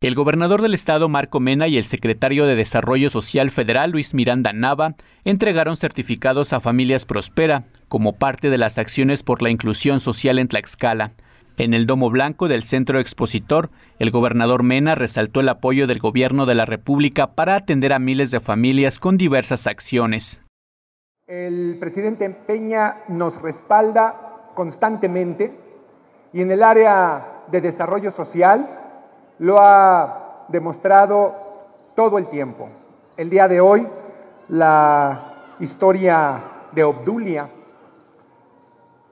El gobernador del estado Marco Mena y el secretario de Desarrollo Social Federal Luis Miranda Nava entregaron certificados a Familias Prospera como parte de las acciones por la inclusión social en Tlaxcala. En el Domo Blanco del Centro Expositor, el gobernador Mena resaltó el apoyo del gobierno de la República para atender a miles de familias con diversas acciones. El presidente Peña nos respalda constantemente y en el área de desarrollo social lo ha demostrado todo el tiempo. El día de hoy, la historia de Obdulia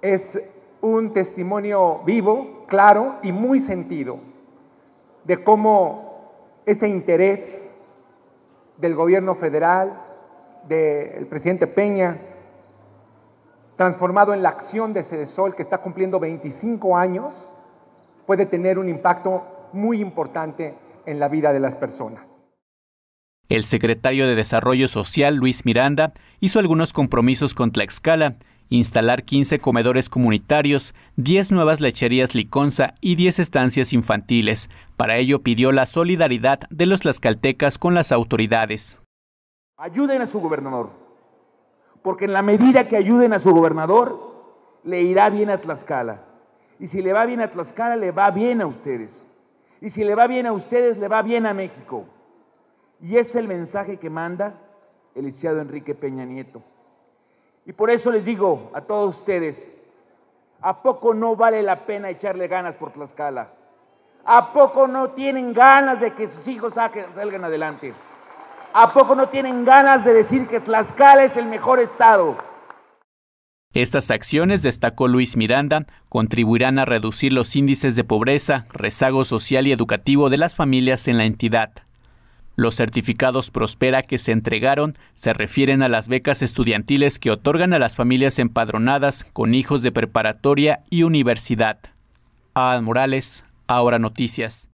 es un testimonio vivo, claro y muy sentido de cómo ese interés del gobierno federal, del presidente Peña, transformado en la acción de Cedesol, que está cumpliendo 25 años, puede tener un impacto muy importante en la vida de las personas. El secretario de Desarrollo Social, Luis Miranda, hizo algunos compromisos con Tlaxcala, instalar 15 comedores comunitarios, 10 nuevas lecherías Liconza y 10 estancias infantiles. Para ello pidió la solidaridad de los tlaxcaltecas con las autoridades. Ayuden a su gobernador, porque en la medida que ayuden a su gobernador, le irá bien a Tlaxcala. Y si le va bien a Tlaxcala, le va bien a ustedes. Y si le va bien a ustedes, le va bien a México. Y es el mensaje que manda el Enrique Peña Nieto. Y por eso les digo a todos ustedes, ¿a poco no vale la pena echarle ganas por Tlaxcala? ¿A poco no tienen ganas de que sus hijos salgan adelante? ¿A poco no tienen ganas de decir que Tlaxcala es el mejor estado? Estas acciones, destacó Luis Miranda, contribuirán a reducir los índices de pobreza, rezago social y educativo de las familias en la entidad. Los certificados Prospera que se entregaron se refieren a las becas estudiantiles que otorgan a las familias empadronadas con hijos de preparatoria y universidad. Ad Morales, Ahora Noticias.